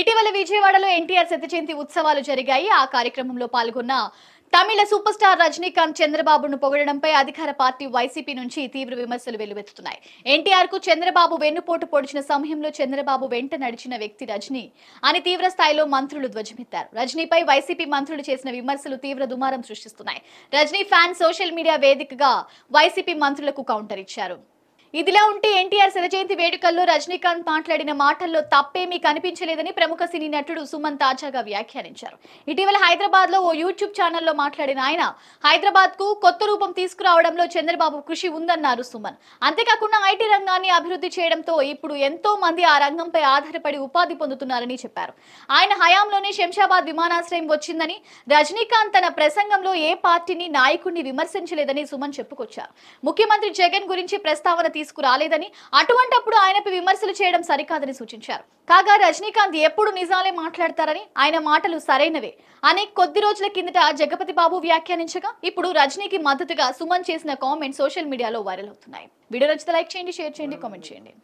ఇటీవల విజయవాడలో ఎన్టీఆర్ శత జయంతి ఉత్సవాలు జరిగాయి ఆ కార్యక్రమంలో పాల్గొన్న తమిళ సూపర్ స్టార్ రజనీకాంత్ చంద్రబాబును పొగడడంపై అధికార పార్టీ వైసీపీ నుంచి తీవ్ర విమర్శలు వెల్లువెత్తుతున్నాయి ఎన్టీఆర్ కు చంద్రబాబు వెన్నుపోటు పొడిచిన సమయంలో చంద్రబాబు వెంట నడిచిన వ్యక్తి రజనీ అని తీవ్ర స్థాయిలో మంత్రులు ధ్వజమెత్తారు రజనీపై వైసీపీ మంత్రులు చేసిన విమర్శలు తీవ్ర దుమారం సృష్టిస్తున్నాయి రజనీ ఫ్యాన్ సోషల్ మీడియా వేదికగా వైసీపీ మంత్రులకు కౌంటర్ ఇచ్చారు ఇదిలా ఉంటే ఎన్టీఆర్ శివజయంతి వేడుకల్లో రజనీకాంత్ మాట్లాడిన మాటల్లో తప్పేమీ కనిపించలేదని ప్రముఖ సినీ నటుడు సుమన్ తాజాగా వ్యాఖ్యానించారు ఇటీవల హైదరాబాద్ లో ఓ యూట్యూబ్ ఛానల్లో మాట్లాడిన ఆయన హైదరాబాద్ కు కొత్త రూపం తీసుకురావడంలో చంద్రబాబు కృషి ఉందన్నారు సుమన్ అంతేకాకుండా ఐటీ రంగాన్ని అభివృద్ధి చేయడంతో ఇప్పుడు ఎంతో మంది ఆ రంగంపై ఆధారపడి ఉపాధి పొందుతున్నారని చెప్పారు ఆయన హయాంలోనే శంషాబాద్ విమానాశ్రయం వచ్చిందని రజనీకాంత్ తన ప్రసంగంలో ఏ పార్టీని నాయకుడిని విమర్శించలేదని సుమన్ చెప్పుకొచ్చారు ముఖ్యమంత్రి జగన్ గురించి ప్రస్తావన తీసుకురాలేదని అటువంటప్పుడు ఆయనపై విమర్శలు చేయడం సరికాదని సూచించారు కాగా రజనీకాంత్ ఎప్పుడు నిజాలే మాట్లాడతారని ఆయన మాటలు సరైనవే అని కొద్ది రోజుల కిందట జగపతి బాబు వ్యాఖ్యానించగా ఇప్పుడు రజనీకి మద్దతుగా సుమన్ చేసిన కామెంట్ సోషల్ మీడియాలో వైరల్ అవుతున్నాయి వీడియో నచ్చితే లైక్ చేయండి షేర్ చేయండి కామెంట్ చేయండి